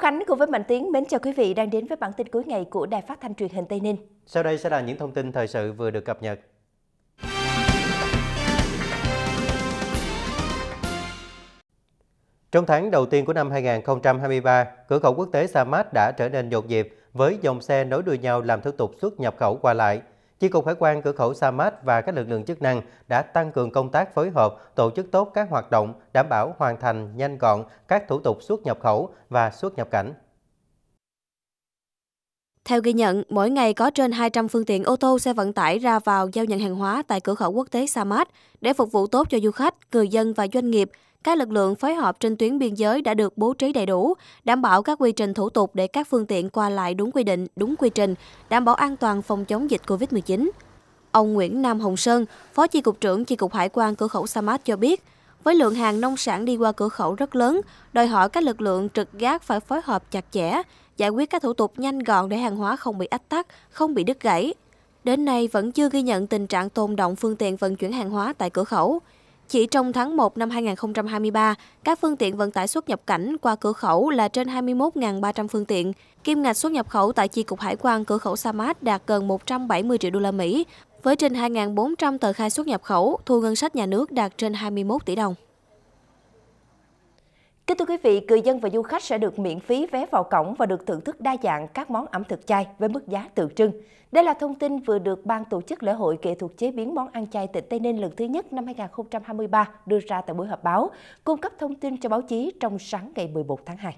Khánh cùng với Mạnh Tiến mến chào quý vị đang đến với bản tin cuối ngày của Đài Phát thanh Truyền hình Tây Ninh. Sau đây sẽ là những thông tin thời sự vừa được cập nhật. Trong tháng đầu tiên của năm 2023, cửa khẩu quốc tế Sa Mát đã trở nên nhộn nhịp với dòng xe nối đuôi nhau làm thủ tục xuất nhập khẩu qua lại – Chi cục Hải quan cửa khẩu Sa Mát và các lực lượng chức năng đã tăng cường công tác phối hợp, tổ chức tốt các hoạt động, đảm bảo hoàn thành nhanh gọn các thủ tục xuất nhập khẩu và xuất nhập cảnh. Theo ghi nhận, mỗi ngày có trên 200 phương tiện ô tô xe vận tải ra vào giao nhận hàng hóa tại cửa khẩu quốc tế Sa Mát để phục vụ tốt cho du khách, người dân và doanh nghiệp các lực lượng phối hợp trên tuyến biên giới đã được bố trí đầy đủ, đảm bảo các quy trình thủ tục để các phương tiện qua lại đúng quy định, đúng quy trình, đảm bảo an toàn phòng chống dịch COVID-19. Ông Nguyễn Nam Hồng Sơn, Phó Chi cục trưởng Chi cục Hải quan cửa khẩu Sa mát cho biết, với lượng hàng nông sản đi qua cửa khẩu rất lớn, đòi hỏi các lực lượng trực gác phải phối hợp chặt chẽ, giải quyết các thủ tục nhanh gọn để hàng hóa không bị ách tắc, không bị đứt gãy. Đến nay vẫn chưa ghi nhận tình trạng tồn động phương tiện vận chuyển hàng hóa tại cửa khẩu. Chỉ trong tháng 1 năm 2023, các phương tiện vận tải xuất nhập cảnh qua cửa khẩu là trên 21.300 phương tiện. Kim ngạch xuất nhập khẩu tại chi cục hải quan cửa khẩu Samad đạt gần 170 triệu đô la Mỹ, với trên 2.400 tờ khai xuất nhập khẩu, thu ngân sách nhà nước đạt trên 21 tỷ đồng. Kính thưa quý vị, người dân và du khách sẽ được miễn phí vé vào cổng và được thưởng thức đa dạng các món ẩm thực chay với mức giá tượng trưng. Đây là thông tin vừa được Ban tổ chức lễ hội kỹ thuật chế biến món ăn chay tỉnh Tây Ninh lần thứ nhất năm 2023 đưa ra tại buổi họp báo, cung cấp thông tin cho báo chí trong sáng ngày 11 tháng 2.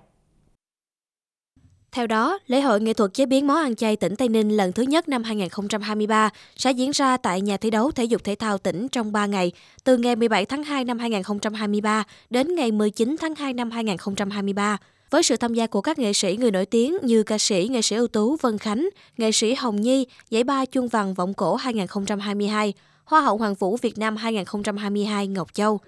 Theo đó, lễ hội nghệ thuật chế biến món ăn chay tỉnh Tây Ninh lần thứ nhất năm 2023 sẽ diễn ra tại nhà thi đấu thể dục thể thao tỉnh trong 3 ngày, từ ngày 17 tháng 2 năm 2023 đến ngày 19 tháng 2 năm 2023 với sự tham gia của các nghệ sĩ người nổi tiếng như ca sĩ, nghệ sĩ ưu tú Vân Khánh, nghệ sĩ Hồng Nhi, giải ba chuông vàng vọng cổ 2022, Hoa hậu Hoàng vũ Việt Nam 2022 Ngọc Châu.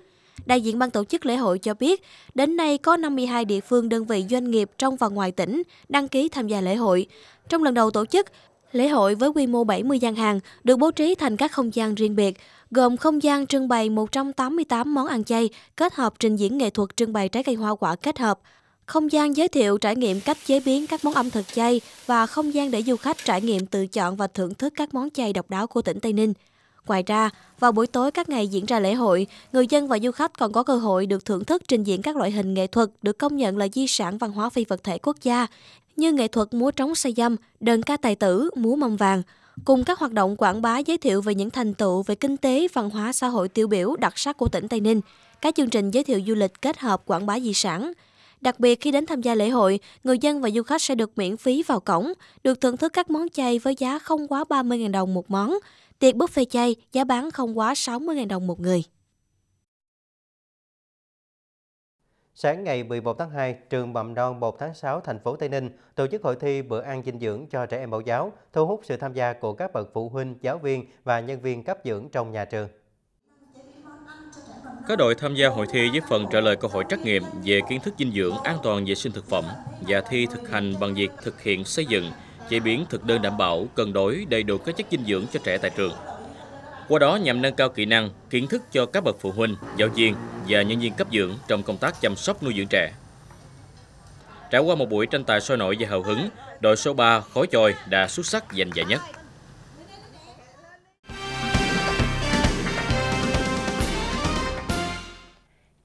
Đại diện ban tổ chức lễ hội cho biết, đến nay có 52 địa phương đơn vị doanh nghiệp trong và ngoài tỉnh đăng ký tham gia lễ hội. Trong lần đầu tổ chức, lễ hội với quy mô 70 gian hàng được bố trí thành các không gian riêng biệt, gồm không gian trưng bày 188 món ăn chay kết hợp trình diễn nghệ thuật trưng bày trái cây hoa quả kết hợp, không gian giới thiệu trải nghiệm cách chế biến các món ẩm thực chay và không gian để du khách trải nghiệm tự chọn và thưởng thức các món chay độc đáo của tỉnh Tây Ninh. Ngoài ra, vào buổi tối các ngày diễn ra lễ hội, người dân và du khách còn có cơ hội được thưởng thức trình diễn các loại hình nghệ thuật được công nhận là di sản văn hóa phi vật thể quốc gia, như nghệ thuật múa trống xây dâm, đơn ca tài tử, múa mâm vàng, cùng các hoạt động quảng bá giới thiệu về những thành tựu về kinh tế, văn hóa xã hội tiêu biểu đặc sắc của tỉnh Tây Ninh, các chương trình giới thiệu du lịch kết hợp quảng bá di sản. Đặc biệt khi đến tham gia lễ hội, người dân và du khách sẽ được miễn phí vào cổng, được thưởng thức các món chay với giá không quá 30.000 đồng một món. Tiệc buffet chay giá bán không quá 60.000 đồng một người. Sáng ngày 11 tháng 2, trường Mầm non 1 tháng 6 thành phố Tây Ninh tổ chức hội thi bữa ăn dinh dưỡng cho trẻ em mẫu giáo, thu hút sự tham gia của các bậc phụ huynh, giáo viên và nhân viên cấp dưỡng trong nhà trường. Các đội tham gia hội thi với phần trả lời câu hỏi trắc nghiệm về kiến thức dinh dưỡng, an toàn vệ sinh thực phẩm và thi thực hành bằng việc thực hiện xây dựng chế biến thực đơn đảm bảo cân đối đầy đủ các chất dinh dưỡng cho trẻ tại trường. Qua đó nhằm nâng cao kỹ năng, kiến thức cho các bậc phụ huynh, giáo viên và nhân viên cấp dưỡng trong công tác chăm sóc nuôi dưỡng trẻ. Trải qua một buổi tranh tài sôi nổi và hào hứng, đội số 3 khối chồi đã xuất sắc giành giải nhất.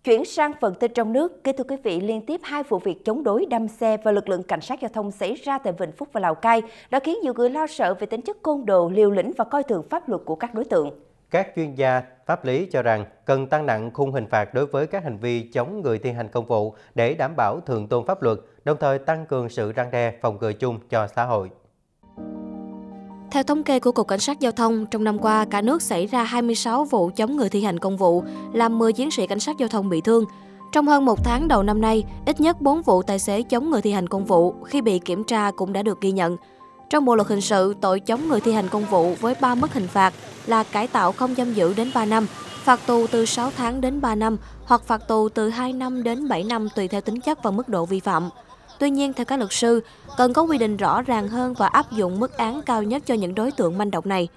Chuyển sang phần tin trong nước, kính thưa quý vị, liên tiếp hai vụ việc chống đối đâm xe và lực lượng cảnh sát giao thông xảy ra tại Vĩnh Phúc và Lào Cai đã khiến nhiều người lo sợ về tính chất côn đồ, liều lĩnh và coi thường pháp luật của các đối tượng. Các chuyên gia pháp lý cho rằng cần tăng nặng khung hình phạt đối với các hành vi chống người thi hành công vụ để đảm bảo thượng tôn pháp luật, đồng thời tăng cường sự răng đe phòng ngừa chung cho xã hội. Theo thống kê của Cục Cảnh sát Giao thông, trong năm qua, cả nước xảy ra 26 vụ chống người thi hành công vụ, làm 10 chiến sĩ cảnh sát giao thông bị thương. Trong hơn một tháng đầu năm nay, ít nhất 4 vụ tài xế chống người thi hành công vụ khi bị kiểm tra cũng đã được ghi nhận. Trong Bộ luật hình sự, tội chống người thi hành công vụ với 3 mức hình phạt là cải tạo không giam giữ đến 3 năm, phạt tù từ 6 tháng đến 3 năm hoặc phạt tù từ 2 năm đến 7 năm tùy theo tính chất và mức độ vi phạm. Tuy nhiên, theo các luật sư, cần có quy định rõ ràng hơn và áp dụng mức án cao nhất cho những đối tượng manh động này.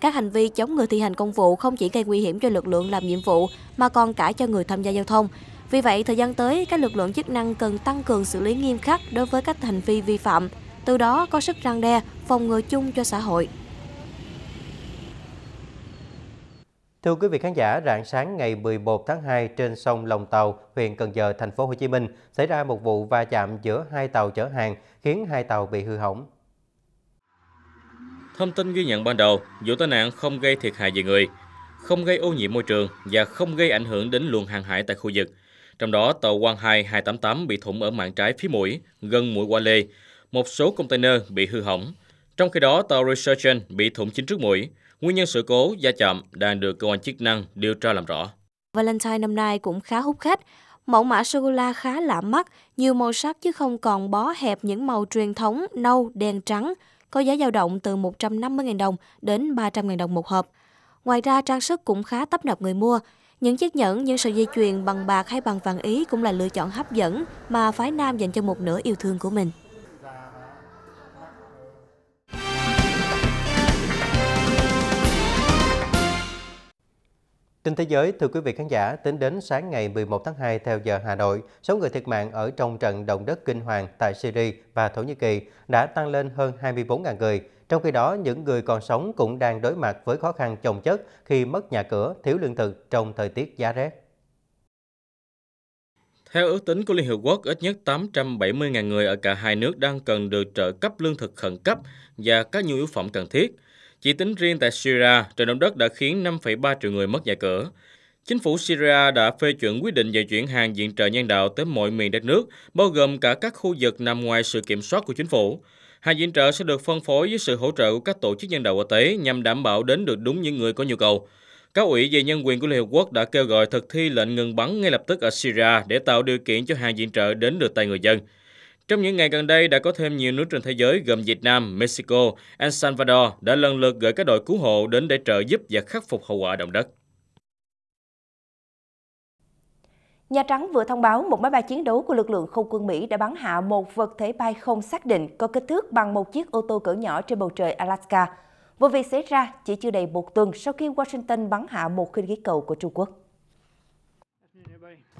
Các hành vi chống người thi hành công vụ không chỉ gây nguy hiểm cho lực lượng làm nhiệm vụ mà còn cả cho người tham gia giao thông. Vì vậy, thời gian tới, các lực lượng chức năng cần tăng cường xử lý nghiêm khắc đối với các hành vi vi phạm, từ đó có sức răng đe, phòng ngừa chung cho xã hội. Thưa quý vị khán giả, rạng sáng ngày 11 tháng 2 trên sông Lòng Tàu, huyện Cần Giờ, thành phố Hồ Chí Minh xảy ra một vụ va chạm giữa hai tàu chở hàng khiến hai tàu bị hư hỏng. Thông tin ghi nhận ban đầu, vụ tai nạn không gây thiệt hại về người, không gây ô nhiễm môi trường và không gây ảnh hưởng đến luồng hàng hải tại khu vực. Trong đó, tàu Quang 2 288 bị thủng ở mạn trái phía mũi, gần mũi qua Lê. Một số container bị hư hỏng. Trong khi đó, tàu Resurgent bị thủng chính trước mũi. Nguyên nhân sự cố gia chậm đang được cơ quan chức năng điều tra làm rõ. Valentine năm nay cũng khá hút khách. Mẫu mã sô khá lạ mắt, nhiều màu sắc chứ không còn bó hẹp những màu truyền thống nâu, đen, trắng, có giá dao động từ 150.000 đồng đến 300.000 đồng một hộp. Ngoài ra, trang sức cũng khá tấp nập người mua. Những chiếc nhẫn, những sợi dây chuyền bằng bạc hay bằng vàng Ý cũng là lựa chọn hấp dẫn mà phái nam dành cho một nửa yêu thương của mình. Tin thế giới, thưa quý vị khán giả, tính đến sáng ngày 11 tháng 2 theo giờ Hà Nội, số người thiệt mạng ở trong trận động đất kinh hoàng tại Syria và Thổ Nhĩ Kỳ đã tăng lên hơn 24.000 người. Trong khi đó, những người còn sống cũng đang đối mặt với khó khăn chồng chất khi mất nhà cửa, thiếu lương thực trong thời tiết giá rét. Theo ước tính của Liên Hợp Quốc, ít nhất 870.000 người ở cả hai nước đang cần được trợ cấp lương thực khẩn cấp và các nhu yếu phẩm cần thiết – chỉ tính riêng tại Syria, trận động đất đã khiến 5,3 triệu người mất nhà cửa. Chính phủ Syria đã phê chuẩn quyết định vận chuyển hàng viện trợ nhân đạo tới mọi miền đất nước, bao gồm cả các khu vực nằm ngoài sự kiểm soát của chính phủ. Hàng viện trợ sẽ được phân phối với sự hỗ trợ của các tổ chức nhân đạo quốc tế nhằm đảm bảo đến được đúng những người có nhu cầu. Các ủy về nhân quyền của Liên Hợp Quốc đã kêu gọi thực thi lệnh ngừng bắn ngay lập tức ở Syria để tạo điều kiện cho hàng viện trợ đến được tay người dân. Trong những ngày gần đây, đã có thêm nhiều nước trên thế giới gồm Việt Nam, Mexico, El Salvador đã lần lượt gửi các đội cứu hộ đến để trợ giúp và khắc phục hậu quả động đất. Nhà Trắng vừa thông báo một máy bay chiến đấu của lực lượng không quân Mỹ đã bắn hạ một vật thể bay không xác định có kích thước bằng một chiếc ô tô cỡ nhỏ trên bầu trời Alaska. Vụ việc xảy ra chỉ chưa đầy một tuần sau khi Washington bắn hạ một khinh khí cầu của Trung Quốc.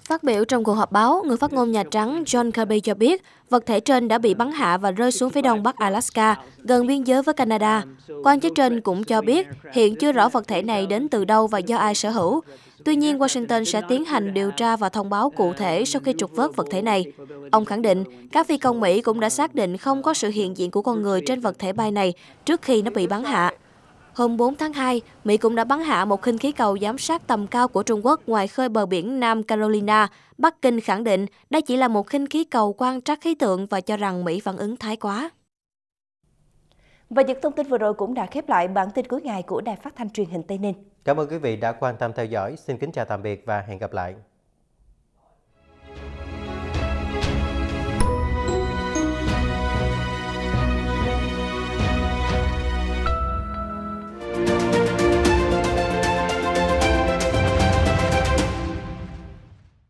Phát biểu trong cuộc họp báo, người phát ngôn Nhà Trắng John Kirby cho biết vật thể trên đã bị bắn hạ và rơi xuống phía đông bắc Alaska, gần biên giới với Canada. Quan chức trên cũng cho biết hiện chưa rõ vật thể này đến từ đâu và do ai sở hữu. Tuy nhiên, Washington sẽ tiến hành điều tra và thông báo cụ thể sau khi trục vớt vật thể này. Ông khẳng định, các phi công Mỹ cũng đã xác định không có sự hiện diện của con người trên vật thể bay này trước khi nó bị bắn hạ. Hôm 4 tháng 2, Mỹ cũng đã bắn hạ một khinh khí cầu giám sát tầm cao của Trung Quốc ngoài khơi bờ biển Nam Carolina. Bắc Kinh khẳng định đây chỉ là một khinh khí cầu quan trắc khí tượng và cho rằng Mỹ phản ứng thái quá. Và những thông tin vừa rồi cũng đã khép lại bản tin cuối ngày của Đài Phát thanh truyền hình Tây Ninh. Cảm ơn quý vị đã quan tâm theo dõi. Xin kính chào tạm biệt và hẹn gặp lại.